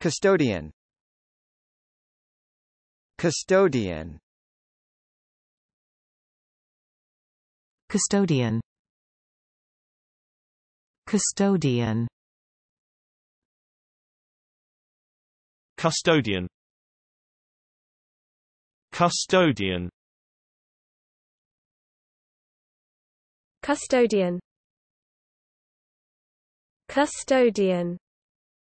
Custodian Custodian Custodian Custodian Custodian Custodian Custodian Custodian